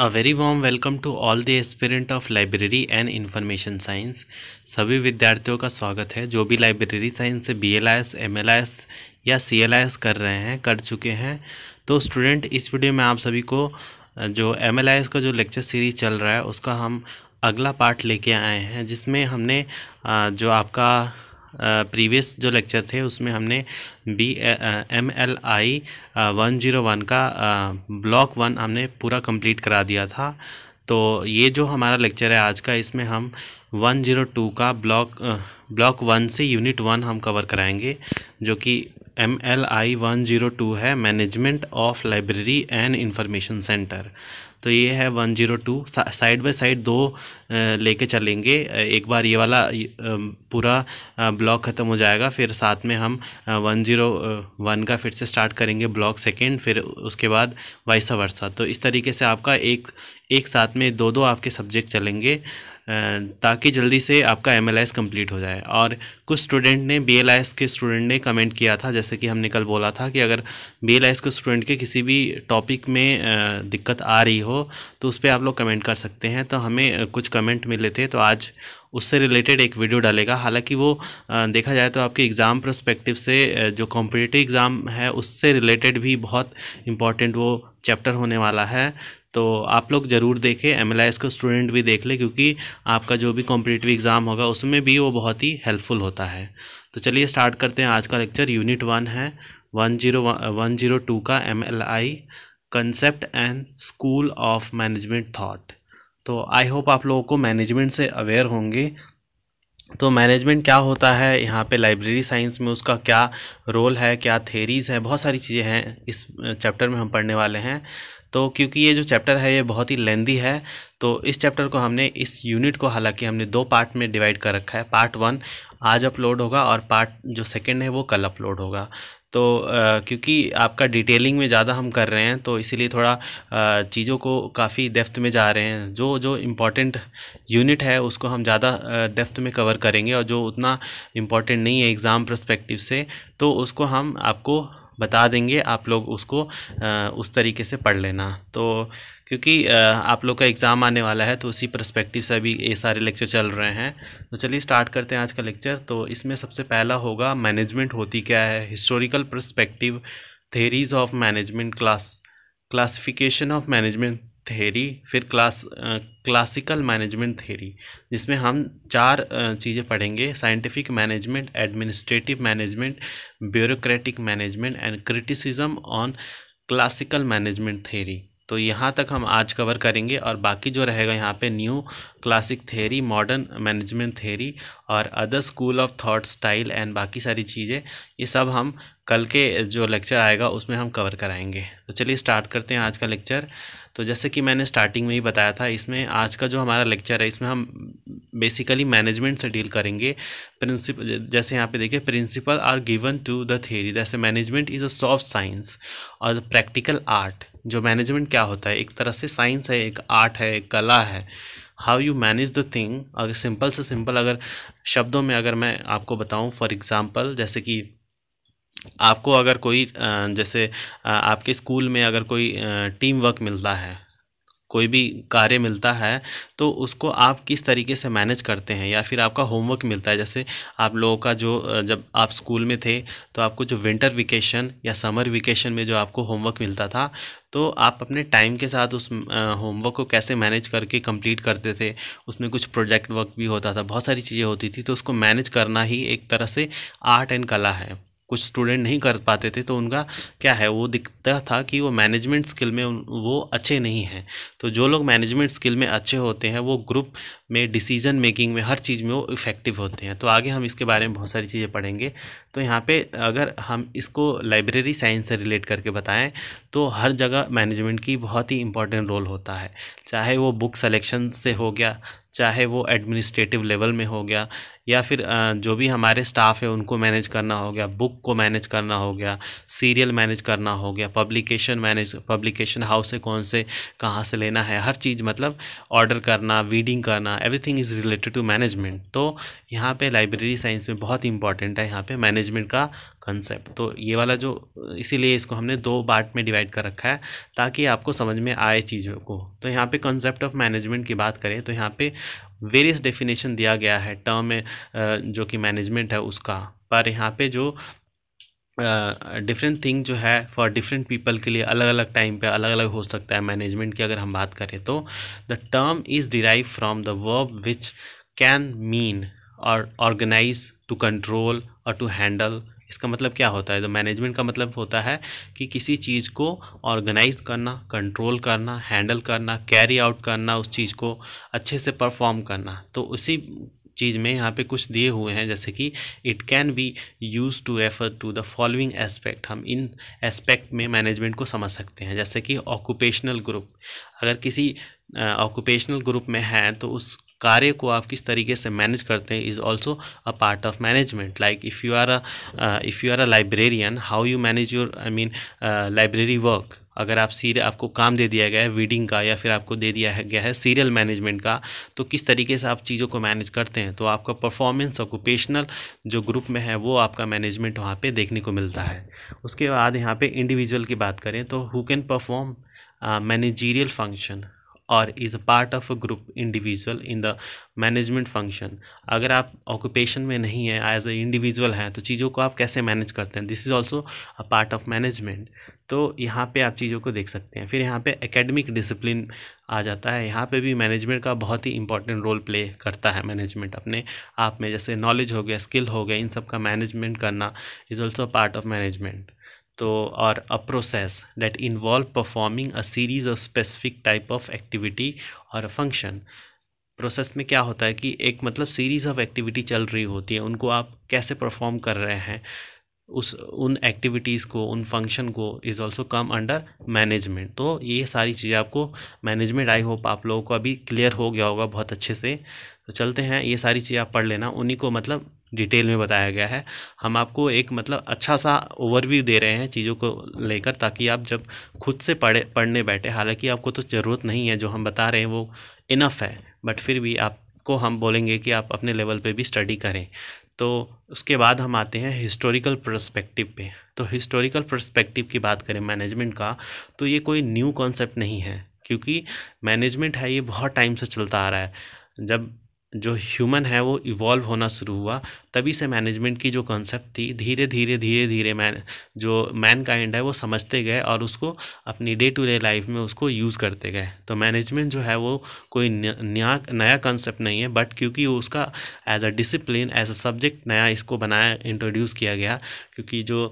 A very warm welcome to all the aspirant of library and information science सभी विद्यार्थियों का स्वागत है जो भी लाइब्रेरी साइंस से B L I S M L I S या सी एल आई एस कर रहे हैं कर चुके हैं तो स्टूडेंट इस वीडियो में आप सभी को जो एम एल आई एस का जो लेक्चर सीरीज चल रहा है उसका हम अगला पार्ट लेके आए हैं जिसमें हमने जो आपका प्रीवियस जो लेक्चर थे उसमें हमने B M L I one zero one का ब्लॉक वन हमने पूरा कंप्लीट करा दिया था तो ये जो हमारा लेक्चर है आज का इसमें हम वन जीरो टू का ब्लॉक ब्लॉक वन से यूनिट वन हम कवर कराएंगे जो कि M L I one zero two है management of library and information centre तो ये है one zero two side by side दो लेके चलेंगे एक बार ये वाला पूरा ब्लॉक ख़त्म हो जाएगा फिर साथ में हम वन जीरो वन का फिर से स्टार्ट करेंगे ब्लॉक सेकेंड फिर उसके बाद वाइस वर्षा तो इस तरीके से आपका एक एक साथ में दो दो आपके सब्जेक्ट चलेंगे ताकि जल्दी से आपका एम एल कंप्लीट हो जाए और कुछ स्टूडेंट ने बी एल के स्टूडेंट ने कमेंट किया था जैसे कि हमने कल बोला था कि अगर बी एल के स्टूडेंट के किसी भी टॉपिक में दिक्कत आ रही हो तो उस पर आप लोग कमेंट कर सकते हैं तो हमें कुछ कमेंट मिले थे तो आज उससे रिलेटेड एक वीडियो डालेगा हालांकि वो देखा जाए तो आपके एग्ज़ाम प्रस्पेक्टिव से जो कॉम्पिटिटिव एग्ज़ाम है उससे रिलेटेड भी बहुत इम्पॉर्टेंट वो चैप्टर होने वाला है तो आप लोग ज़रूर देखें एम एल का स्टूडेंट भी देख ले क्योंकि आपका जो भी कॉम्पिटेटिव एग्ज़ाम होगा उसमें भी वो बहुत ही हेल्पफुल होता है तो चलिए स्टार्ट करते हैं आज का लेक्चर यूनिट वन है one zero one zero two का M L I concept and school of management thought तो आई होप आप लोगों को मैनेजमेंट से अवेयर होंगे तो मैनेजमेंट क्या होता है यहाँ पे लाइब्रेरी साइंस में उसका क्या रोल है क्या थेरीज़ है बहुत सारी चीज़ें हैं इस चैप्टर में हम पढ़ने वाले हैं तो क्योंकि ये जो चैप्टर है ये बहुत ही लेंदी है तो इस चैप्टर को हमने इस यूनिट को हालांकि हमने दो पार्ट में डिवाइड कर रखा है पार्ट वन आज अपलोड होगा और पार्ट जो सेकेंड है वो कल अपलोड होगा तो आ, क्योंकि आपका डिटेलिंग में ज़्यादा हम कर रहे हैं तो इसीलिए थोड़ा चीज़ों को काफ़ी डेफ्थ में जा रहे हैं जो जो इम्पॉर्टेंट यूनिट है उसको हम ज़्यादा डेफ्थ में कवर करेंगे और जो उतना इम्पॉर्टेंट नहीं है एग्ज़ाम प्रस्पेक्टिव से तो उसको हम आपको बता देंगे आप लोग उसको उस तरीके से पढ़ लेना तो क्योंकि आप लोग का एग्ज़ाम आने वाला है तो उसी परस्पेक्टिव से अभी ये सारे लेक्चर चल रहे हैं तो चलिए स्टार्ट करते हैं आज का लेक्चर तो इसमें सबसे पहला होगा मैनेजमेंट होती क्या है historical perspective theories of management class classification of management theory फिर क्लास क्लासिकल मैनेजमेंट थेरी जिसमें हम चार चीज़ें पढ़ेंगे scientific management administrative management bureaucratic management and criticism on classical management theory तो यहाँ तक हम आज कवर करेंगे और बाकी जो रहेगा यहाँ पे new classic theory modern management theory और other school of thought style and बाकी सारी चीज़ें ये सब हम कल के जो लेक्चर आएगा उसमें हम कवर कराएंगे तो चलिए स्टार्ट करते हैं आज का लेक्चर तो जैसे कि मैंने स्टार्टिंग में ही बताया था इसमें आज का जो हमारा लेक्चर है इसमें हम बेसिकली मैनेजमेंट से डील करेंगे प्रिंसिपल जैसे यहाँ पे देखिए principle are given to the theory जैसे management is a soft science और प्रैक्टिकल आर्ट जो मैनेजमेंट क्या होता है एक तरह से साइंस है एक आर्ट है एक कला है how you manage the thing अगर सिंपल से सिंपल अगर शब्दों में अगर मैं आपको बताऊँ फॉर एग्जाम्पल जैसे कि आपको अगर कोई जैसे आपके स्कूल में अगर कोई टीम वर्क मिलता है कोई भी कार्य मिलता है तो उसको आप किस तरीके से मैनेज करते हैं या फिर आपका होमवर्क मिलता है जैसे आप लोगों का जो जब आप स्कूल में थे तो आपको जो विंटर वेकेशन या समर वेकेशन में जो आपको होमवर्क मिलता था तो आप अपने टाइम के साथ उस होमवर्क को कैसे मैनेज करके कंप्लीट करते थे उसमें कुछ प्रोजेक्ट वर्क भी होता था बहुत सारी चीज़ें होती थी तो उसको मैनेज करना ही एक तरह से आर्ट एंड कला है कुछ स्टूडेंट नहीं कर पाते थे तो उनका क्या है वो दिखता था कि वो मैनेजमेंट स्किल में वो अच्छे नहीं हैं तो जो लोग मैनेजमेंट स्किल में अच्छे होते हैं वो ग्रुप में डिसीजन मेकिंग में हर चीज़ में वो इफ़ेक्टिव होते हैं तो आगे हम इसके बारे में बहुत सारी चीज़ें पढ़ेंगे तो यहाँ पे अगर हम इसको लाइब्रेरी साइंस से रिलेट करके बताएं तो हर जगह मैनेजमेंट की बहुत ही इंपॉर्टेंट रोल होता है चाहे वो बुक सलेक्शन से हो गया चाहे वो एडमिनिस्ट्रेटिव लेवल में हो गया या फिर जो भी हमारे स्टाफ है उनको मैनेज करना हो गया बुक को मैनेज करना हो गया सीरियल मैनेज करना हो गया पब्लिकेशन मैनेज पब्लिकेशन हाउस से कौन से कहाँ से लेना है हर चीज़ मतलब ऑर्डर करना वीडिंग करना everything is related to management तो यहाँ पे लाइब्रेरी साइंस में बहुत इंपॉर्टेंट है यहाँ पे मैनेजमेंट का कंसेप्ट तो ये वाला जो इसीलिए इसको हमने दो पार्ट में डिवाइड कर रखा है ताकि आपको समझ में आए चीज़ों को तो यहाँ पे कंसेप्ट ऑफ मैनेजमेंट की बात करें तो यहाँ पे वेरियस डेफिनेशन दिया गया है टर्म जो कि मैनेजमेंट है उसका पर यहाँ पे जो डिफरेंट uh, थिंग जो है फॉर डिफरेंट पीपल के लिए अलग अलग टाइम पे अलग अलग हो सकता है मैनेजमेंट की अगर हम बात करें तो the term is derive from the verb which can mean और ऑर्गेनाइज टू कंट्रोल और टू हैंडल इसका मतलब क्या होता है तो मैनेजमेंट का मतलब होता है कि किसी चीज़ को ऑर्गेनाइज करना कंट्रोल करना हैंडल करना कैरी आउट करना उस चीज़ को अच्छे से परफॉर्म करना तो उसी चीज़ में यहाँ पे कुछ दिए हुए हैं जैसे कि it can be use to refer to the following aspect हम इन एस्पेक्ट में मैनेजमेंट को समझ सकते हैं जैसे कि ऑक्यूपेशनल ग्रुप अगर किसी ऑक्यूपेशनल ग्रुप में हैं तो उस कार्य को आप किस तरीके से मैनेज करते हैं is also a part of management like if you are a if you are a librarian how you manage your I mean library work अगर आप सीरियल आपको काम दे दिया गया है वीडिंग का या फिर आपको दे दिया गया है सीरियल मैनेजमेंट का तो किस तरीके से आप चीज़ों को मैनेज करते हैं तो आपका परफॉर्मेंस ऑक्यूपेशनल जो ग्रुप में है वो आपका मैनेजमेंट वहाँ पे देखने को मिलता है उसके बाद यहाँ पे इंडिविजुअल की बात करें तो who can perform managerial function और is a part of a group individual in the management function अगर आप ऑक्यूपेशन में नहीं है एज अ इंडिविजुअल हैं तो चीज़ों को आप कैसे मैनेज करते हैं this is also a part of management तो यहाँ पे आप चीज़ों को देख सकते हैं फिर यहाँ पे एकेडमिक डिसिप्लिन आ जाता है यहाँ पे भी मैनेजमेंट का बहुत ही इंपॉर्टेंट रोल प्ले करता है मैनेजमेंट अपने आप में जैसे नॉलेज हो गया स्किल हो गया इन सब का मैनेजमेंट करना is also part of management तो और a process that involve performing a series of specific type of activity और अ फंक्शन प्रोसेस में क्या होता है कि एक मतलब सीरीज़ ऑफ एक्टिविटी चल रही होती है उनको आप कैसे परफॉर्म कर रहे हैं उस उन एक्टिविटीज़ को उन फंक्शन को is also come under management तो ये सारी चीज़ें आपको मैनेजमेंट आई होप आप लोगों को अभी क्लियर हो गया होगा बहुत अच्छे से तो चलते हैं ये सारी चीज़ें आप पढ़ लेना उन्हीं को मतलब डिटेल में बताया गया है हम आपको एक मतलब अच्छा सा ओवरव्यू दे रहे हैं चीज़ों को लेकर ताकि आप जब खुद से पढ़े पढ़ने बैठे हालांकि आपको तो ज़रूरत नहीं है जो हम बता रहे हैं वो इनफ है बट फिर भी आपको हम बोलेंगे कि आप अपने लेवल पे भी स्टडी करें तो उसके बाद हम आते हैं हिस्टोरिकल प्रस्पेक्टिव पे तो हिस्टोरिकल प्रस्पेक्टिव की बात करें मैनेजमेंट का तो ये कोई न्यू कॉन्सेप्ट नहीं है क्योंकि मैनेजमेंट है ये बहुत टाइम से चलता आ रहा है जब जो ह्यूमन है वो इवॉल्व होना शुरू हुआ तभी से मैनेजमेंट की जो कॉन्सेप्ट थी धीरे धीरे धीरे धीरे मैन जो मैन काइंड है वो समझते गए और उसको अपनी डे टू डे लाइफ में उसको यूज़ करते गए तो मैनेजमेंट जो है वो कोई नया नया कॉन्सेप्ट नहीं है बट क्योंकि उसका as a discipline as a subject नया इसको बनाया इंट्रोड्यूस किया गया क्योंकि जो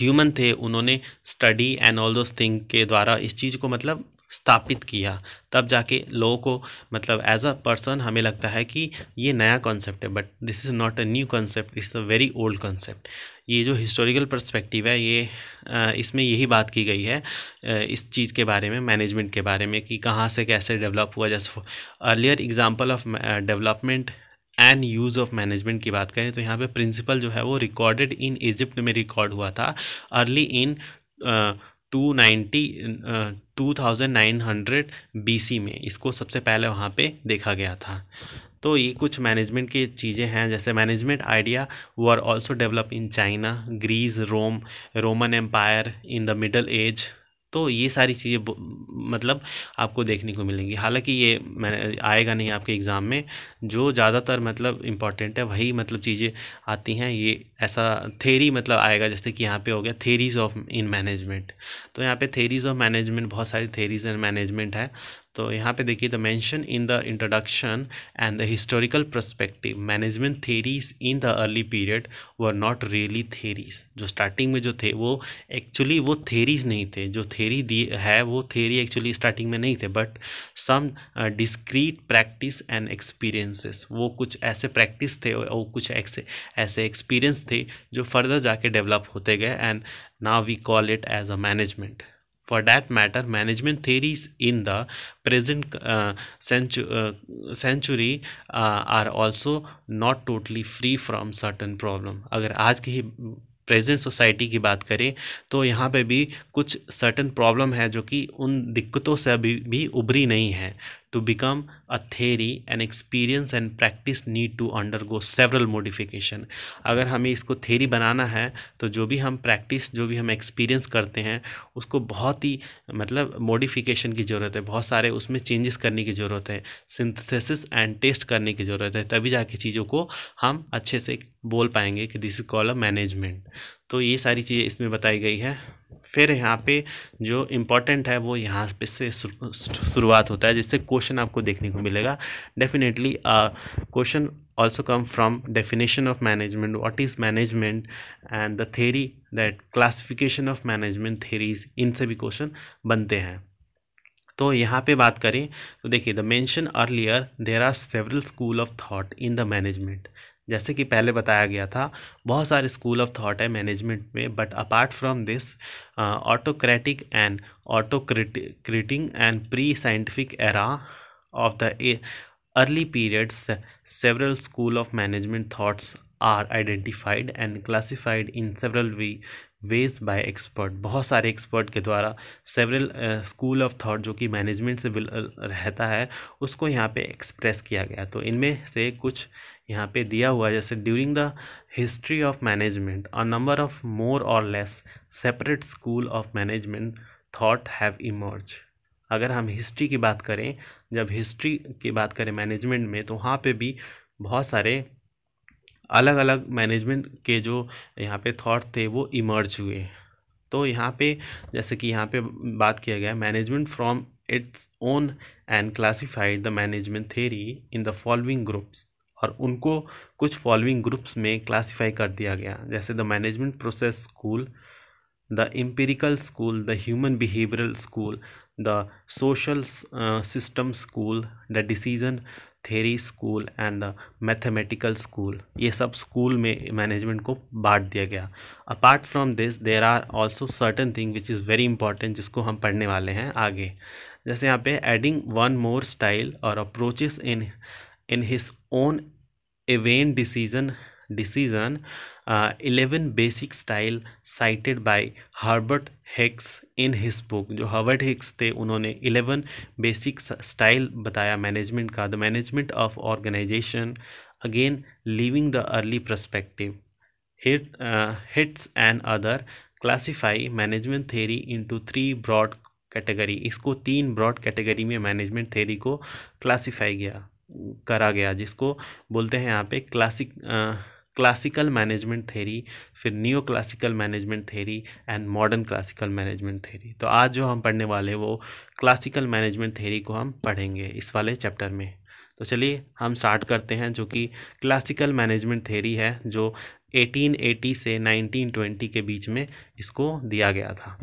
ह्यूमन थे उन्होंने study and all those thing के द्वारा इस चीज़ को मतलब स्थापित किया तब जाके लोगों को मतलब एज अ पर्सन हमें लगता है कि ये नया कॉन्सेप्ट है but this is not a new concept it's a very old concept ये जो हिस्टोरिकल पर्सपेक्टिव है ये इसमें यही बात की गई है इस चीज़ के बारे में मैनेजमेंट के बारे में कि कहाँ से कैसे डेवलप हुआ जैसे earlier example of development and use of management की बात करें तो यहाँ पे प्रिंसिपल जो है वो रिकॉर्डेड इन इजिप्ट में रिकॉर्ड हुआ था early in two ninety two thousand nine hundred B C में इसको सबसे पहले वहाँ पे देखा गया था तो ये कुछ मैनेजमेंट की चीज़ें हैं जैसे मैनेजमेंट आइडिया वो are also develop in China Greece Rome Roman empire in the middle age तो ये सारी चीज़ें मतलब आपको देखने को मिलेंगी हालांकि ये मैंने आएगा नहीं आपके एग्ज़ाम में जो ज़्यादातर मतलब इम्पॉर्टेंट है वही मतलब चीज़ें आती हैं ये ऐसा थेरी मतलब आएगा जैसे कि यहाँ पे हो गया थेरीज ऑफ इन मैनेजमेंट तो यहाँ पे थेरीज ऑफ मैनेजमेंट बहुत सारी थेरीज इन मैनेजमेंट है तो यहाँ पे देखिए the mention in the introduction and the historical perspective management theories in the early period were not really theories जो स्टार्टिंग में जो थे वो एक्चुअली वो थेरीज नहीं थे जो थेरी दी है वो थेरी एक्चुअली स्टार्टिंग में नहीं थे but some discrete practice and experiences वो कुछ ऐसे प्रैक्टिस थे और कुछ ऐसे ऐसे एक्सपीरियंस थे जो फर्दर जाके डेवलप होते गए and now we call it as a management for that matter management theories in the present century are also not totally free from certain problem अगर आज की ही प्रेजेंट सोसाइटी की बात करें तो यहाँ पे भी कुछ सर्टन प्रॉब्लम है जो कि उन दिक्कतों से अभी भी उभरी नहीं है To become a theory, and experience and practice need to undergo several modification. अगर हमें इसको theory बनाना है तो जो भी हम practice जो भी हम experience करते हैं उसको बहुत ही मतलब modification की ज़रूरत है बहुत सारे उसमें changes करने की ज़रूरत है synthesis and test करने की ज़रूरत है तभी जाके चीज़ों को हम अच्छे से बोल पाएंगे कि this is called a management तो ये सारी चीज़ें इसमें बताई गई है फिर यहाँ पे जो इम्पोर्टेंट है वो यहाँ पे से शुरुआत होता है जिससे क्वेश्चन आपको देखने को मिलेगा definitely question also come from definition of management what is management and the theory that classification of management theories इनसे भी क्वेश्चन बनते हैं तो यहाँ पे बात करें तो देखिए the mention earlier there are several school of thought in the management जैसे कि पहले बताया गया था बहुत सारे स्कूल ऑफ थाट है मैनेजमेंट में but apart from this autocratic and ऑटोक्रिटिक्रिटिंग and pre scientific era of the early periods several school of management thoughts are identified and classified in several we ways by expert बहुत सारे expert के द्वारा several school of thought जो कि management से uh, रहता है उसको यहाँ पे एक्सप्रेस किया गया तो इनमें से कुछ यहाँ पे दिया हुआ जैसे during the history of management a number of more or less separate school of management thought have emerge अगर हम हिस्ट्री की बात करें जब हिस्ट्री की बात करें मैनेजमेंट में तो वहाँ पे भी बहुत सारे अलग अलग मैनेजमेंट के जो यहाँ पे थॉट थे वो इमर्ज हुए तो यहाँ पे जैसे कि यहाँ पे बात किया गया management from its own and classified the management theory in the following groups और उनको कुछ फॉलोइंग ग्रुप्स में क्लासिफाई कर दिया गया जैसे the management process school the empirical school the human behavioural school the social system school the decision theory school and mathematical school ये सब स्कूल में मैनेजमेंट को बांट दिया गया apart from this there are also certain thing which is very important जिसको हम पढ़ने वाले हैं आगे जैसे यहाँ पे adding one more style or approaches in in his own even decision decision eleven basic style cited by Herbert Hicks in his book जो हर्बर्ट हेक्स थे उन्होंने इलेवन बेसिक स्टाइल बताया मैनेजमेंट का the management of organisation again leaving the early perspective hit hits and other classify management theory into three broad category इसको तीन broad category में management theory को classify गया करा गया जिसको बोलते हैं यहाँ पे क्लासिक क्लासिकल मैनेजमेंट थेरी फिर new classical management theory and modern classical management theory तो आज जो हम पढ़ने वाले हैं वो क्लासिकल मैनेजमेंट थेरी को हम पढ़ेंगे इस वाले चैप्टर में तो चलिए हम स्टार्ट करते हैं जो कि क्लासिकल मैनेजमेंट थेरी है जो 1880 से 1920 के बीच में इसको दिया गया था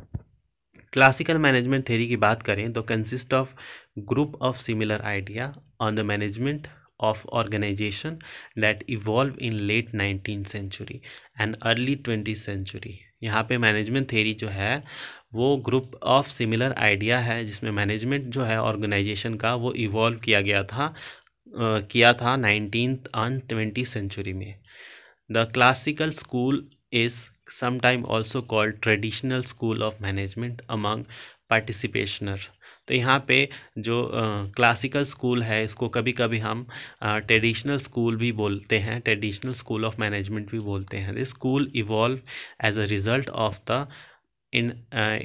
क्लासिकल मैनेजमेंट थेरी की बात करें तो consist of group of similar idea on the management of organization that evolved in late nineteen century and early twenty century यहाँ पे management theory जो है वो group of similar idea है जिसमें management जो है organization का वो evolve किया गया था आ, किया था नाइनटीन and ट्वेंटी century में the classical school is sometime also called traditional school of management among participationers तो यहाँ पे जो क्लासिकल स्कूल है इसको कभी कभी हम ट्रेडिशनल स्कूल भी बोलते हैं ट्रेडिशनल स्कूल ऑफ मैनेजमेंट भी बोलते हैं this school evolve as a result of the in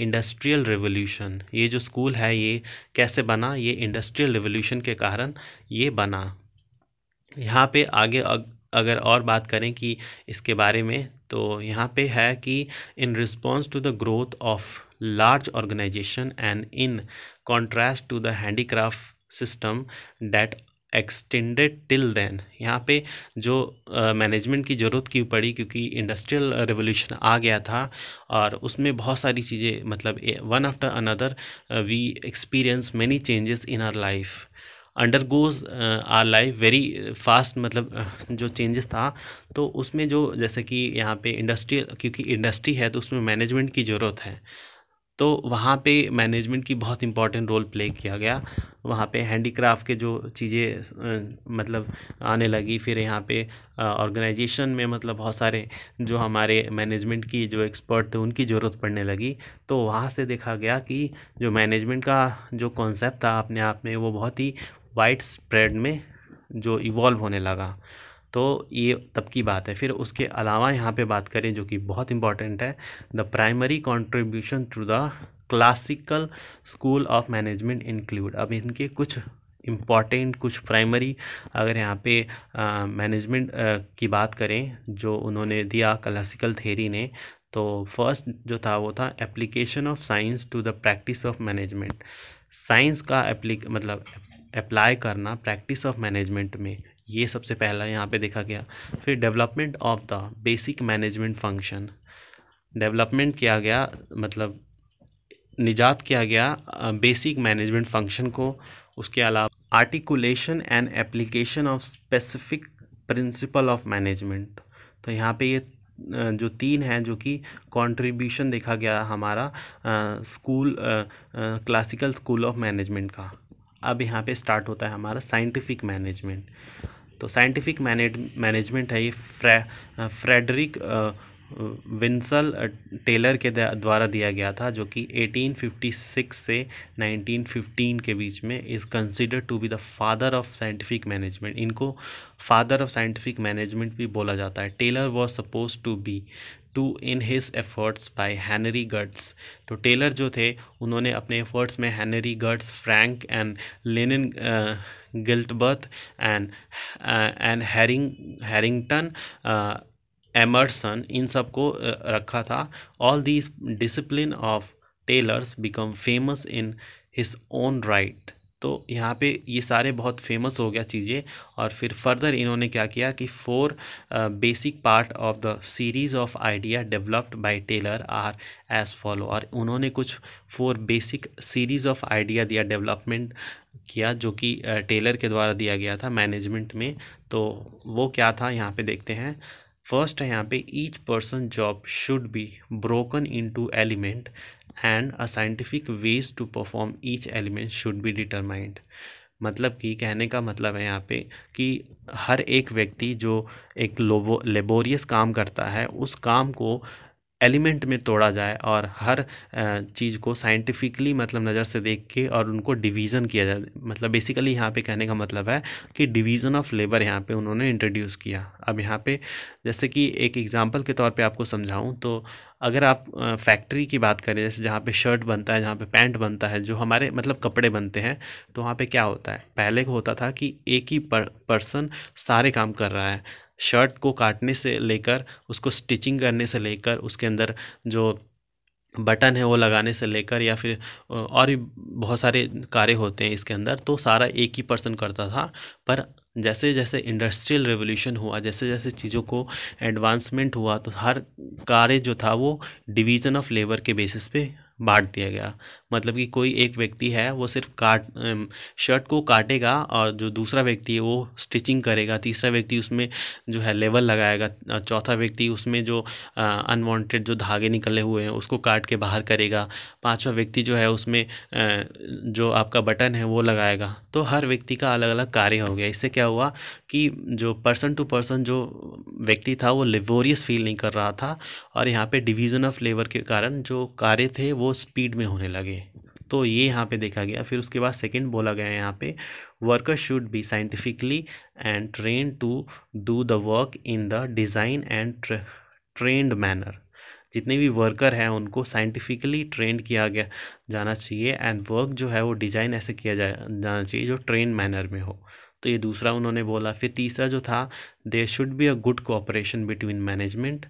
industrial revolution ये जो स्कूल है ये कैसे बना ये इंडस्ट्रियल रेवोल्यूशन के कारण ये बना यहाँ पे आगे अग, अगर और बात करें कि इसके बारे में तो यहाँ पे है कि in response to the growth of large organisation and in contrast to the handicraft system that extended till then यहाँ पे जो मैनेजमेंट uh, की ज़रूरत क्यों पड़ी क्योंकि इंडस्ट्रियल रेवोल्यूशन आ गया था और उसमें बहुत सारी चीज़ें मतलब one after another we experience many changes in our life undergoes our life very fast मतलब uh, जो चेंजेस था तो उसमें जो जैसे कि यहाँ पे इंडस्ट्री क्योंकि इंडस्ट्री है तो उसमें मैनेजमेंट की ज़रूरत है तो वहाँ पे मैनेजमेंट की बहुत इंपॉर्टेंट रोल प्ले किया गया वहाँ पे हैंडीक्राफ्ट के जो चीज़ें uh, मतलब आने लगी फिर यहाँ पे ऑर्गेनाइजेशन uh, में मतलब बहुत सारे जो हमारे मैनेजमेंट की जो एक्सपर्ट थे उनकी ज़रूरत पड़ने लगी तो वहाँ से देखा गया कि जो मैनेजमेंट का जो कॉन्सेप्ट था अपने आप में वो बहुत ही वाइड स्प्रेड में जो इवॉल्व होने लगा तो ये तब की बात है फिर उसके अलावा यहाँ पे बात करें जो कि बहुत इंपॉर्टेंट है the primary contribution to the classical school of management include अब इनके कुछ इम्पॉर्टेंट कुछ प्राइमरी अगर यहाँ पे मैनेजमेंट की बात करें जो उन्होंने दिया क्लासिकल थेरी ने तो फर्स्ट जो था वो था application of science to the practice of management science का एप्ली मतलब अप्लाई करना प्रैक्टिस ऑफ मैनेजमेंट में ये सबसे पहला यहाँ पे देखा गया फिर development of the basic management function development किया गया मतलब निजात किया गया बेसिक मैनेजमेंट फंक्शन को उसके अलावा articulation and application of specific principle of management तो यहाँ पे ये जो तीन हैं जो कि कंट्रीब्यूशन देखा गया हमारा school classical school of management का अब यहाँ पे स्टार्ट होता है हमारा साइंटिफिक मैनेजमेंट तो साइंटिफिक मैनेजमेंट है ये फ्रे फ्रेडरिक विंसल टेलर के द्वारा दिया गया था जो कि 1856 से 1915 के बीच में is consider to be the father of scientific management इनको फादर ऑफ साइंटिफिक मैनेजमेंट भी बोला जाता है Taylor was suppose to be to in his efforts by Henry गट्स तो टेलर जो थे उन्होंने अपने एफर्ट्स में Henry Gantt Frank and Lillian Gilbreth and and Harring Harrington Emerson इन सब को रखा था all this discipline of Taylor's become famous in his own right तो यहाँ पे ये सारे बहुत फेमस हो गया चीज़ें और फिर फर्दर इन्होंने क्या किया कि four basic part of the series of idea developed by Taylor are as follow और उन्होंने कुछ four basic series of idea दिया डेवलपमेंट किया जो कि टेलर के द्वारा दिया गया था मैनेजमेंट में तो वो क्या था यहाँ पे देखते हैं फर्स्ट है यहाँ पे each person job should be broken into element and a scientific ways to perform each element should be determined मतलब कि कहने का मतलब है यहाँ पे कि हर एक व्यक्ति जो एक लेबोरियस काम करता है उस काम को एलिमेंट में तोड़ा जाए और हर चीज़ को साइंटिफिकली मतलब नज़र से देख के और उनको डिवीज़न किया जाए मतलब बेसिकली यहाँ पे कहने का मतलब है कि डिवीज़न ऑफ लेबर यहाँ पे उन्होंने इंट्रोड्यूस किया अब यहाँ पे जैसे कि एक एग्ज़ाम्पल के तौर पे आपको समझाऊँ तो अगर आप फैक्ट्री की बात करें जैसे जहाँ पे शर्ट बनता है जहाँ पे पैंट बनता है जो हमारे मतलब कपड़े बनते हैं तो वहाँ पे क्या होता है पहले को होता था कि एक ही पर, पर्सन सारे काम कर रहा है शर्ट को काटने से लेकर उसको स्टिचिंग करने से लेकर उसके अंदर जो बटन है वो लगाने से लेकर या फिर और भी बहुत सारे कार्य होते हैं इसके अंदर तो सारा एक ही पर्सन करता था पर जैसे जैसे इंडस्ट्रियल रेवोल्यूशन हुआ जैसे जैसे चीज़ों को एडवांसमेंट हुआ तो हर कार्य जो था वो डिवीज़न ऑफ लेबर के बेसिस पे बांट दिया गया मतलब कि कोई एक व्यक्ति है वो सिर्फ काट शर्ट को काटेगा और जो दूसरा व्यक्ति है वो स्टिचिंग करेगा तीसरा व्यक्ति उसमें जो है लेवल लगाएगा चौथा व्यक्ति उसमें जो अनवांटेड जो धागे निकले हुए हैं उसको काट के बाहर करेगा पांचवा व्यक्ति जो है उसमें जो आपका बटन है वो लगाएगा तो हर व्यक्ति का अलग अलग कार्य हो गया इससे क्या हुआ कि जो पर्सन टू पर्सन जो व्यक्ति था वो लेबोरियस फील नहीं कर रहा था और यहाँ पर डिवीज़न ऑफ लेबर के कारण जो कार्य थे वो वो स्पीड में होने लगे तो ये यहाँ पे देखा गया फिर उसके बाद सेकंड बोला गया यहाँ पे worker should be scientifically and train to do the work in the design and trained manner जितने भी वर्कर हैं उनको साइंटिफिकली ट्रेंड किया गया जाना चाहिए एंड वर्क जो है वो डिज़ाइन ऐसे किया जा, जाना चाहिए जो ट्रेंड मैनर में हो तो ये दूसरा उन्होंने बोला फिर तीसरा जो था there should be a good cooperation between management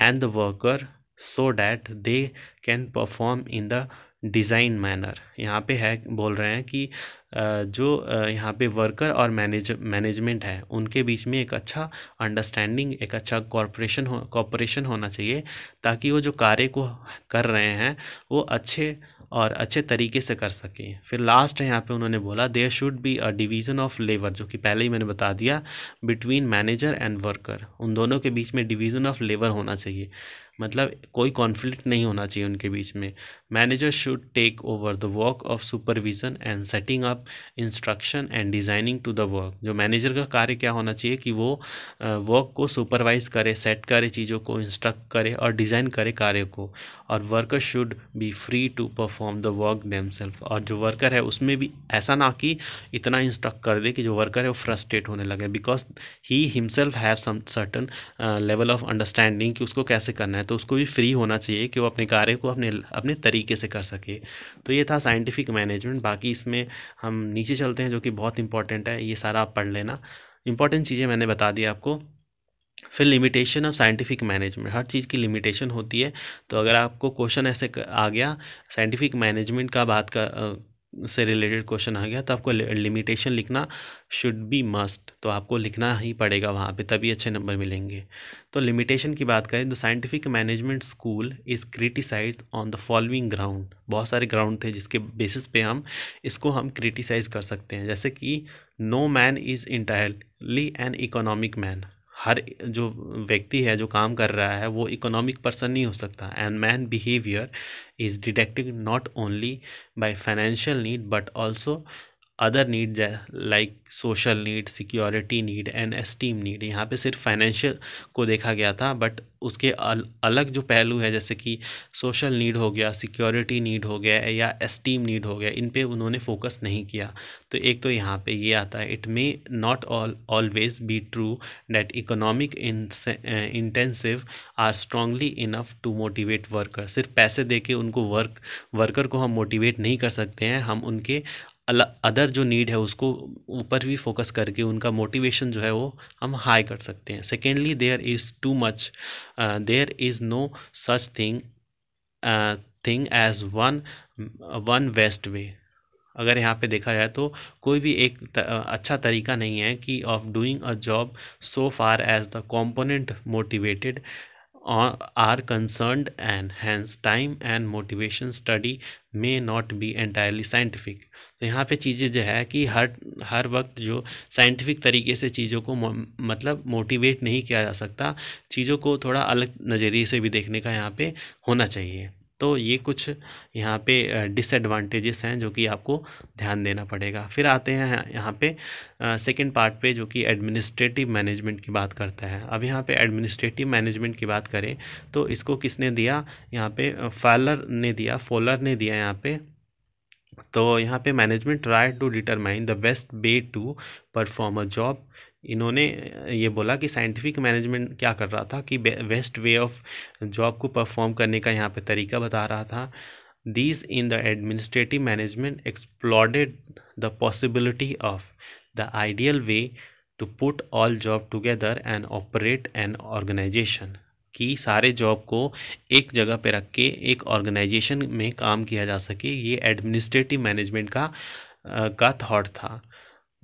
and the worker so that they can perform in the design manner यहाँ पे है बोल रहे हैं कि जो यहाँ पे वर्कर और मैनेज मैनेजमेंट है उनके बीच में एक अच्छा अंडरस्टैंडिंग एक अच्छा कॉरपोरेशन हो कॉरपोरेशन होना चाहिए ताकि वो जो कार्य को कर रहे हैं वो अच्छे और अच्छे तरीके से कर सकें फिर लास्ट है यहाँ पे उन्होंने बोला there should be a division of labour जो कि पहले ही मैंने बता दिया बिटवीन मैनेजर एंड वर्कर उन दोनों के बीच में डिवीज़न ऑफ लेबर होना चाहिए मतलब कोई कॉन्फ्लिक्ट नहीं होना चाहिए उनके बीच में manager should take over the work of supervision and setting up instruction and designing to the work जो मैनेजर का कार्य क्या होना चाहिए कि वो वर्क को सुपरवाइज करे सेट करे चीज़ों को इंस्ट्रक्ट करे और डिज़ाइन करे कार्य को और worker should be free to perform the work them और जो वर्कर है उसमें भी ऐसा ना कि इतना इंस्ट्रक्ट कर दे कि जो वर्कर है वो फ्रस्ट्रेट होने लगे because he himself have some certain level of understanding कि उसको कैसे करना है तो उसको भी फ्री होना चाहिए कि वो अपने कार्य को अपने अपने तरीके से कर सके तो ये था साइंटिफिक मैनेजमेंट बाकी इसमें हम नीचे चलते हैं जो कि बहुत इंपॉर्टेंट है ये सारा आप पढ़ लेना इंपॉर्टेंट चीज़ें मैंने बता दी आपको फिर लिमिटेशन ऑफ साइंटिफिक मैनेजमेंट हर चीज़ की लिमिटेशन होती है तो अगर आपको क्वेश्चन ऐसे आ गया साइंटिफिक मैनेजमेंट का बात कर से रिलेटेड क्वेश्चन आ गया तो आपको लिमिटेशन लिखना शुड बी मस्ट तो आपको लिखना ही पड़ेगा वहाँ पे तभी अच्छे नंबर मिलेंगे तो लिमिटेशन की बात करें तो scientific management school is criticise on the following ground बहुत सारे ग्राउंड थे जिसके बेसिस पे हम इसको हम क्रिटिसाइज़ कर सकते हैं जैसे कि no man is entirely an economic man हर जो व्यक्ति है जो काम कर रहा है वो इकोनॉमिक पर्सन नहीं हो सकता and man behaviour is detective not only by financial need but also other need like social need security need and esteem need यहाँ पे सिर्फ फाइनेंशियल को देखा गया था बट उसके अल, अलग जो पहलू है जैसे कि सोशल नीड हो गया सिक्योरिटी नीड हो गया या एस्टीम नीड हो गया इन पे उन्होंने फोकस नहीं किया तो एक तो यहाँ पे ये आता है it may not all always be true that economic intensive are strongly enough to motivate worker सिर्फ पैसे दे के उनको वर्क वर्कर को हम मोटिवेट नहीं कर सकते हैं हम उनके अदर जो नीड है उसको ऊपर भी फोकस करके उनका मोटिवेशन जो है वो हम हाई कर सकते हैं secondly there is too much there is no such thing thing as one one best way अगर यहाँ पे देखा जाए तो कोई भी एक त, uh, अच्छा तरीका नहीं है कि of doing a job so far as the component motivated are concerned and hence time and motivation study may not be entirely scientific तो यहाँ पे चीज़ें जो है कि हर हर वक्त जो साइंटिफिक तरीके से चीज़ों को मतलब मोटिवेट नहीं किया जा सकता चीज़ों को थोड़ा अलग नज़रिए से भी देखने का यहाँ पे होना चाहिए तो ये कुछ यहाँ पे डिसएडवांटेजेस हैं जो कि आपको ध्यान देना पड़ेगा फिर आते हैं यहाँ पे सेकंड पार्ट पे जो कि एडमिनिस्ट्रेटिव मैनेजमेंट की बात करता है अब यहाँ पे एडमिनिस्ट्रेटिव मैनेजमेंट की बात करें तो इसको किसने दिया यहाँ पे फॉलर ने दिया फॉलर ने दिया यहाँ पे तो यहाँ पे management right to determine the best way to perform a job इन्होंने ये बोला कि साइंटिफिक मैनेजमेंट क्या कर रहा था कि बेस्ट वे ऑफ जॉब को परफॉर्म करने का यहाँ पे तरीका बता रहा था these in the administrative management exploded the possibility of the ideal way to put all job together and operate an organisation कि सारे जॉब को एक जगह पे रख के एक ऑर्गेनाइजेशन में काम किया जा सके ये एडमिनिस्ट्रेटिव मैनेजमेंट का आ, का थाट था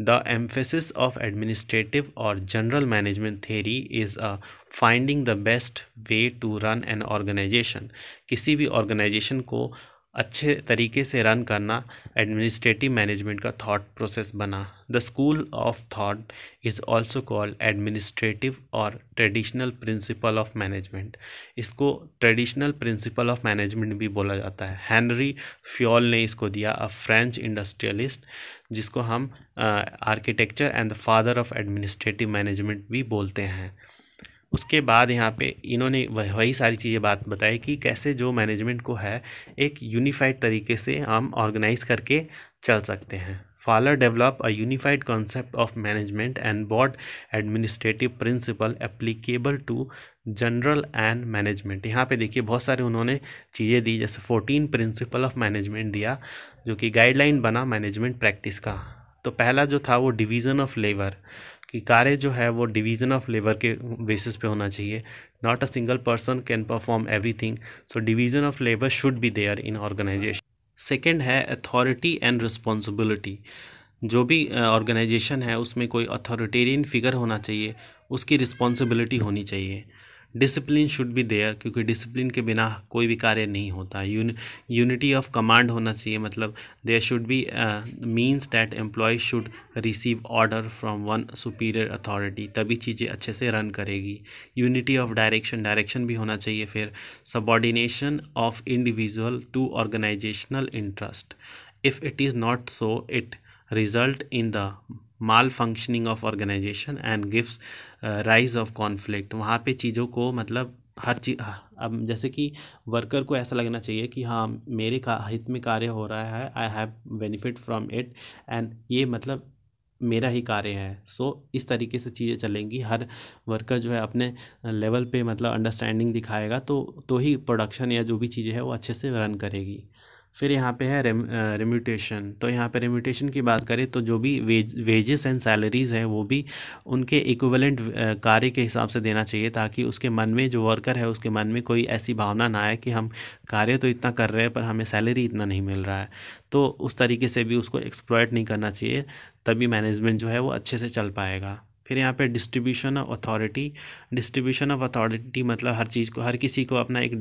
The emphasis of administrative or general management theory is a uh, finding the best way to run an organization किसी भी organization को अच्छे तरीके से रन करना एडमिनिस्ट्रेटिव मैनेजमेंट का थॉट प्रोसेस बना the school of thought is also called administrative और ट्रेडिशनल प्रिंसिपल ऑफ मैनेजमेंट इसको ट्रेडिशनल प्रिंसिपल ऑफ मैनेजमेंट भी बोला जाता है हैंनरी फ्योल ने इसको दिया अ फ्रेंच इंडस्ट्रियलिस्ट जिसको हम architecture and the father of administrative management भी बोलते हैं उसके बाद यहाँ पे इन्होंने वही सारी चीज़ें बात बताई कि कैसे जो मैनेजमेंट को है एक यूनिफाइड तरीके से हम ऑर्गेनाइज करके चल सकते हैं Fayol develop a unified concept of management and both administrative principle applicable to general and management यहाँ पे देखिए बहुत सारे उन्होंने चीज़ें दी जैसे फोर्टीन प्रिंसिपल ऑफ मैनेजमेंट दिया जो कि गाइडलाइन बना मैनेजमेंट प्रैक्टिस का तो पहला जो था वो डिवीज़न ऑफ लेबर कि कार्य जो है वो डिवीज़न ऑफ लेबर के बेसिस पे होना चाहिए not a single person can perform everything so division of labour should be there in organisation second है अथॉरिटी एंड रिस्पॉन्सिबिलिटी जो भी ऑर्गेनाइजेशन है उसमें कोई अथॉरिटेरियन फिगर होना चाहिए उसकी रिस्पॉन्सिबिलिटी होनी चाहिए डिसिप्लिन शुड भी देयर क्योंकि डिसिप्लिन के बिना कोई भी कार्य नहीं होता यून यूनिटी ऑफ कमांड होना चाहिए मतलब there should be means that employee should receive order from one superior authority तभी चीज़ें अच्छे से रन करेगी यूनिटी ऑफ डायरेक्शन डायरेक्शन भी होना चाहिए फिर subordination of individual to organisational interest if it is not so it result in the malfunctioning of organisation and gives rise of conflict वहाँ पे चीज़ों को मतलब हर चीज हाँ, अब जैसे कि वर्कर को ऐसा लगना चाहिए कि हाँ मेरे का हित में कार्य हो रहा है I have benefit from it and ये मतलब मेरा ही कार्य है सो so, इस तरीके से चीज़ें चलेंगी हर वर्कर जो है अपने लेवल पे मतलब अंडरस्टैंडिंग दिखाएगा तो तो ही प्रोडक्शन या जो भी चीज़ें हैं वो अच्छे से रन करेगी फिर यहाँ पे है रेम रेम्यूटेशन तो यहाँ पे रेम्यूटेशन की बात करें तो जो भी वेज वेजेस एंड सैलरीज़ हैं वो भी उनके इक्वलेंट कार्य के हिसाब से देना चाहिए ताकि उसके मन में जो वर्कर है उसके मन में कोई ऐसी भावना ना आए कि हम कार्य तो इतना कर रहे हैं पर हमें सैलरी इतना नहीं मिल रहा है तो उस तरीके से भी उसको एक्सप्लॉयट नहीं करना चाहिए तभी मैनेजमेंट जो है वो अच्छे से चल पाएगा फिर यहाँ पे distribution of authority distribution of authority मतलब हर चीज़ को हर किसी को अपना एक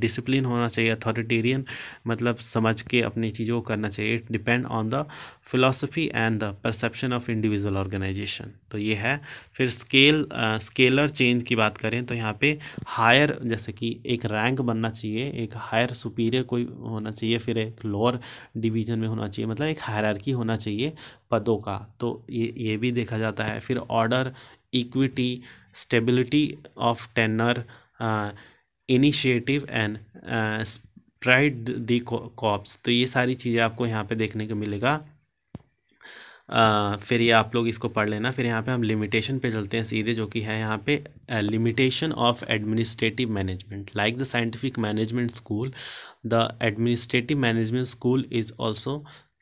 डिसिप्लिन होना चाहिए अथॉरिटेरियन मतलब समझ के अपनी चीज़ों को करना चाहिए it depend on the philosophy and the perception of individual organisation तो ये है फिर स्केल स्केलर चेंज की बात करें तो यहाँ पे हायर जैसे कि एक रैंक बनना चाहिए एक हायर सुपीरियर कोई होना चाहिए फिर एक लोअर डिवीजन में होना चाहिए मतलब एक हायरकी होना चाहिए पदों का तो ये ये भी देखा जाता है फिर ऑर्डर अंदर equity stability of tenure initiative and esprit de corps तो ये सारी चीज़ें आपको यहाँ पे देखने को मिलेगा आ, uh, फिर ये आप लोग इसको पढ़ लेना फिर यहाँ पे हम लिमिटेशन पे चलते हैं सीधे जो कि है यहाँ पे limitation of administrative management like the scientific management school the administrative management school is also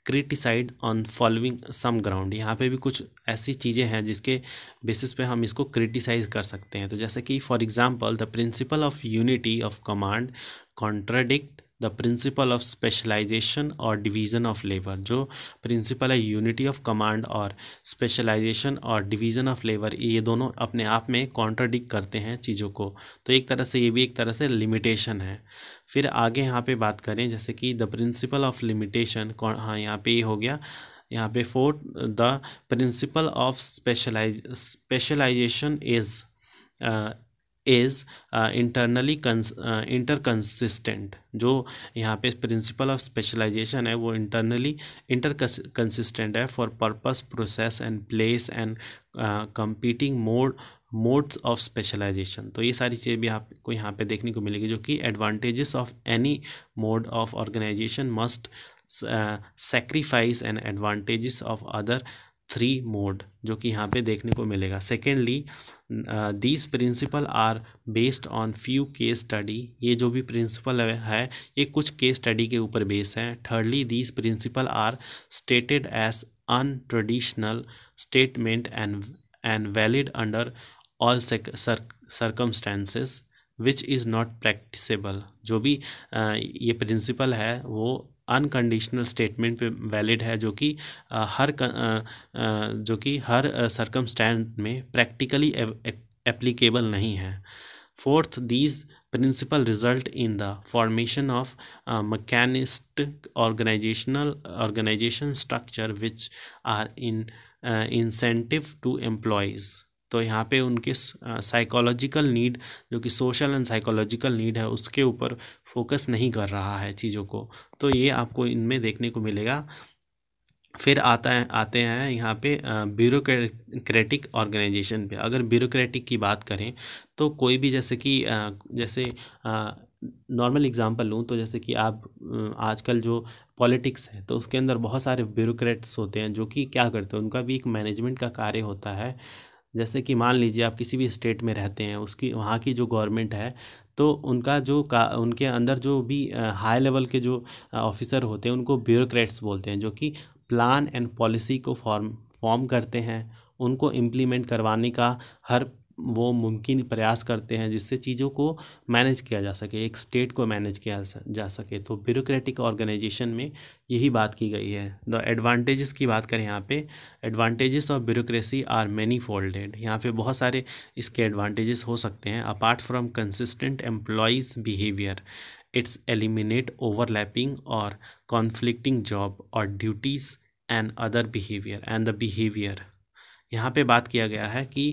criticised on following some ground यहाँ पे भी कुछ ऐसी चीज़ें हैं जिसके बेसिस पे हम इसको क्रिटिसाइज कर सकते हैं तो जैसे कि for example the principle of unity of command contradict the principle of specialisation और डिवीज़न ऑफ लेबर जो प्रिंसिपल है यूनिटी ऑफ कमांड और स्पेशलाइजेशन और डिवीज़न ऑफ लेबर ये दोनों अपने आप में कॉन्ट्राडिक करते हैं चीज़ों को तो एक तरह से ये भी एक तरह से लिमिटेशन है फिर आगे यहाँ पे बात करें जैसे कि द प्रिंसिपल ऑफ लिमिटेशन कौन हाँ यहाँ पे ये हो गया यहाँ पे fourth the principle of specialise specialisation is is internally inter consistent जो यहाँ पे प्रिंसिपल ऑफ स्पेशलाइजेशन है वो इंटरनली इंटर कंसिस्टेंट है for purpose process and place and competing mode modes of specialisation तो ये सारी चीज़ें भी आपको यहाँ पे देखने को मिलेगी जो कि advantages of any mode of organisation must sacrifice and advantage of other three mode जो कि यहाँ पे देखने को मिलेगा secondly these principle are based on few case study ये जो भी प्रिंसिपल है ये कुछ केस स्टडी के ऊपर बेस है thirdly these principle are stated as an traditional statement and and valid under all circumstances which is not practicable जो भी uh, ये प्रिंसिपल है वो अनकंडीशनल स्टेटमेंट पे वैलिड है जो कि हर जो कि हर सर्कमस्टैंड में प्रैक्टिकली एप्लीकेबल नहीं है fourth these principle result in the formation of mechanistic organisational organisation structure which are in incentive to employees तो यहाँ पे उनके साइकोलॉजिकल नीड जो कि सोशल एंड साइकोलॉजिकल नीड है उसके ऊपर फोकस नहीं कर रहा है चीज़ों को तो ये आपको इनमें देखने को मिलेगा फिर आता है आते हैं यहाँ पे ब्यूरोक्रेटिक ऑर्गेनाइजेशन पे अगर ब्यूरोक्रेटिक की बात करें तो कोई भी जैसे कि जैसे नॉर्मल एग्जांपल लूँ तो जैसे कि आप आजकल जो पॉलिटिक्स है तो उसके अंदर बहुत सारे ब्यूरोक्रेट्स होते हैं जो कि क्या करते हैं उनका भी एक मैनेजमेंट का कार्य होता है जैसे कि मान लीजिए आप किसी भी स्टेट में रहते हैं उसकी वहाँ की जो गवर्नमेंट है तो उनका जो का उनके अंदर जो भी हाई लेवल के जो ऑफिसर होते हैं उनको ब्यूरोक्रेट्स बोलते हैं जो कि प्लान एंड पॉलिसी को फॉर्म फॉर्म करते हैं उनको इम्प्लीमेंट करवाने का हर वो मुमकिन प्रयास करते हैं जिससे चीज़ों को मैनेज किया जा सके एक स्टेट को मैनेज किया जा सके तो ब्यूरोक्रेटिक ऑर्गेनाइजेशन में यही बात की गई है द एडवांटेजेस की बात करें यहाँ पे advantages of bureaucracy are many folded यहाँ पे बहुत सारे इसके एडवांटेजेस हो सकते हैं apart from consistent employees behaviour it's eliminate overlapping और कॉन्फ्लिक्टिंग जॉब और duties and other behaviour and the behaviour यहाँ पे बात किया गया है कि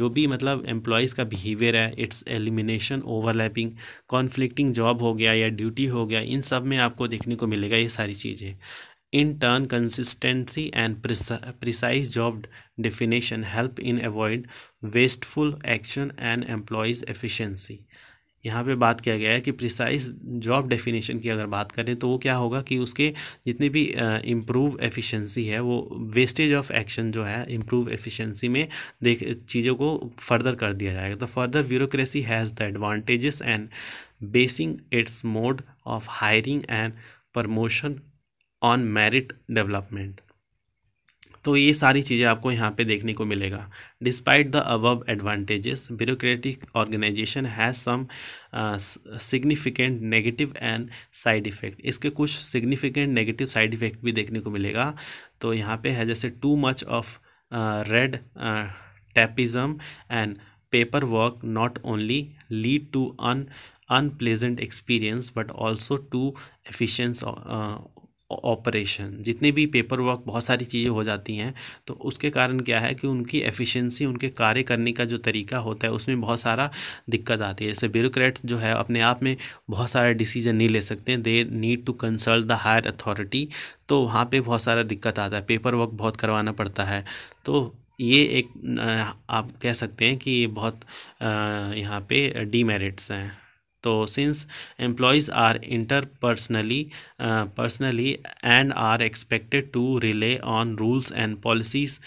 जो भी मतलब एम्प्लॉयज़ का बिहेवियर है it's elimination overlapping conflicting job हो गया या ड्यूटी हो गया इन सब में आपको देखने को मिलेगा ये सारी चीज़ें in turn consistency and precise job definition help in avoid wasteful action and employees efficiency यहाँ पे बात किया गया है कि प्रिसाइज जॉब डेफिनेशन की अगर बात करें तो वो क्या होगा कि उसके जितनी भी इम्प्रूव एफिशिएंसी है वो वेस्टेज ऑफ एक्शन जो है इम्प्रूव एफिशिएंसी में देख चीज़ों को फर्दर कर दिया जाएगा तो further bureaucracy has the advantages and basing its mode of hiring and promotion on merit development तो ये सारी चीज़ें आपको यहाँ पे देखने को मिलेगा despite the above advantages bureaucratic organisation has some significant negative and side effect इसके कुछ सिग्निफिकेंट नेगेटिव साइड इफ़ेक्ट भी देखने को मिलेगा तो यहाँ पे है जैसे too much of red tapism and paper work not only lead to un unpleasant experience but also to efficiency uh, operation जितने भी पेपर वर्क बहुत सारी चीज़ें हो जाती हैं तो उसके कारण क्या है कि उनकी एफिशिएंसी उनके कार्य करने का जो तरीका होता है उसमें बहुत सारा दिक्कत आती है जैसे ब्यूरोक्रेट्स जो है अपने आप में बहुत सारे डिसीजन नहीं ले सकते they need to consult the higher authority तो वहाँ पर बहुत सारा दिक्कत आता है पेपर वर्क बहुत करवाना पड़ता है तो ये एक आप कह सकते हैं कि ये बहुत यहाँ पे डीमेरिट्स हैं तो since employees are interpersonally personally and are expected to rely on rules and policies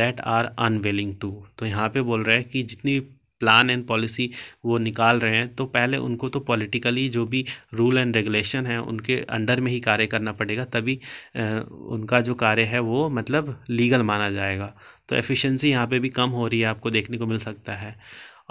that are unwilling to तो यहाँ पे बोल रहा है कि जितनी प्लान एंड पॉलिसी वो निकाल रहे हैं तो पहले उनको तो पॉलिटिकली जो भी रूल एंड रेगुलेशन है उनके अंडर में ही कार्य करना पड़ेगा तभी uh, उनका जो कार्य है वो मतलब लीगल माना जाएगा तो एफिशिएंसी यहाँ पे भी कम हो रही है आपको देखने को मिल सकता है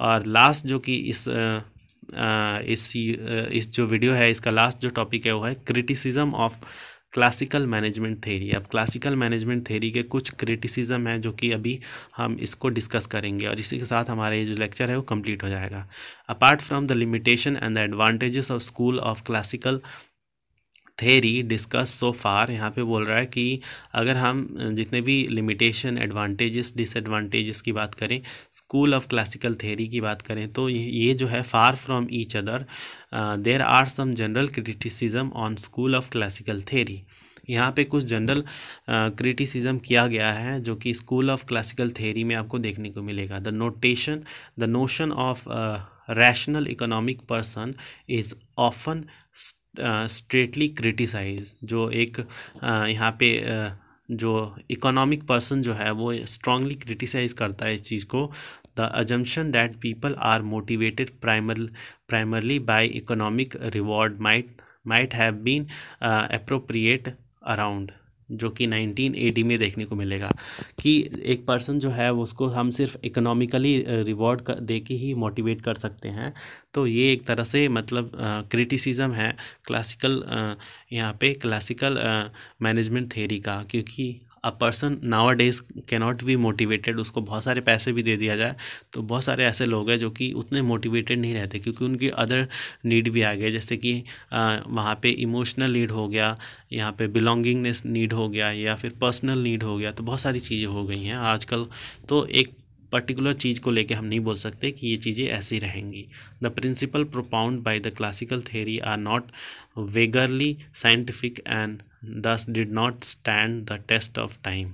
और लास्ट जो कि इस uh, इस इस जो वीडियो है इसका लास्ट जो टॉपिक है वो है criticism of classical management theory अब क्लासिकल मैनेजमेंट थेरी के कुछ क्रिटिसिज्म हैं जो कि अभी हम इसको डिस्कस करेंगे और इसी के साथ हमारे ये जो लेक्चर है वो कंप्लीट हो जाएगा apart from the limitation and the advantages of school of classical theory discuss so far यहाँ पे बोल रहा है कि अगर हम जितने भी लिमिटेशन एडवांटेजेस डिसएडवांटेजेस की बात करें स्कूल ऑफ क्लासिकल थेरी की बात करें तो ये जो है far from each other there are some general criticism on school of classical theory यहाँ पे कुछ जनरल क्रिटिसिज्म किया गया है जो कि स्कूल ऑफ क्लासिकल थेरी में आपको देखने को मिलेगा the notation the notion of rational economic person is often straightly criticise जो एक यहाँ पे जो इकोनॉमिक पर्सन जो है वो स्ट्रांगली क्रिटिसाइज करता है इस चीज़ को the assumption that people are motivated primer primarily by economic reward might might have been appropriate around जो कि 1980 में देखने को मिलेगा कि एक पर्सन जो है उसको हम सिर्फ इकोनॉमिकली रिवॉर्ड दे के ही मोटिवेट कर सकते हैं तो ये एक तरह से मतलब क्रिटिसिज्म है क्लासिकल यहाँ पे क्लासिकल मैनेजमेंट थेरी का क्योंकि a person nowadays cannot be motivated उसको बहुत सारे पैसे भी दे दिया जाए तो बहुत सारे ऐसे लोग हैं जो कि उतने मोटिवेटेड नहीं रहते क्योंकि उनकी अदर नीड भी आ गए जैसे कि वहाँ पे इमोशनल नीड हो गया यहाँ पे बिलोंगिंगनेस नीड हो गया या फिर पर्सनल नीड हो गया तो बहुत सारी चीज़ें हो गई हैं आजकल तो एक पर्टिकुलर चीज़ को लेके हम नहीं बोल सकते कि ये चीज़ें ऐसी रहेंगी the principle propound by the classical theory are not vaguely scientific and thus did not stand the test of time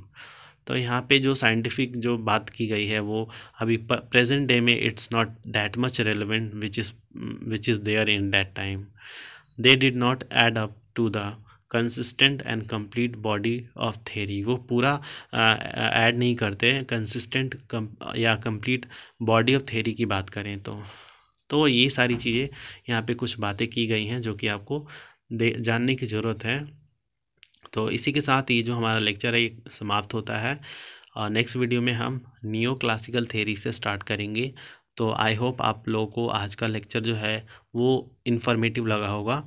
तो यहाँ पे जो साइंटिफिक जो बात की गई है वो अभी प्रेजेंट डे में it's not that much relevant which is which is there in that time they did not add up to the consistent and complete body of theory वो पूरा ऐड नहीं करते कंसिस्टेंट कम, या कंप्लीट बॉडी ऑफ थेरी की बात करें तो तो ये सारी चीज़ें यहाँ पे कुछ बातें की गई हैं जो कि आपको दे जानने की ज़रूरत है तो इसी के साथ ये जो हमारा लेक्चर है ये समाप्त होता है और नेक्स्ट वीडियो में हम नियो क्लासिकल थेरी से स्टार्ट करेंगे तो आई होप आप लोगों को आज का लेक्चर जो है वो इन्फॉर्मेटिव लगा होगा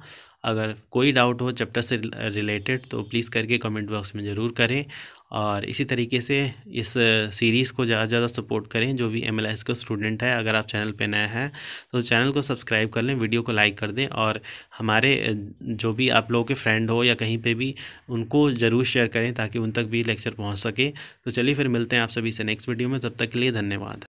अगर कोई डाउट हो चैप्टर से रिलेटेड तो प्लीज़ करके कमेंट बॉक्स में ज़रूर करें और इसी तरीके से इस सीरीज़ को ज़्यादा से ज़्यादा सपोर्ट करें जो भी एम एल का स्टूडेंट है अगर आप चैनल पे नया हैं तो चैनल को सब्सक्राइब कर लें वीडियो को लाइक कर दें और हमारे जो भी आप लोगों के फ्रेंड हो या कहीं पे भी उनको ज़रूर शेयर करें ताकि उन तक भी लेक्चर पहुँच सके तो चलिए फिर मिलते हैं आप सभी से नेक्स्ट वीडियो में तब तक के लिए धन्यवाद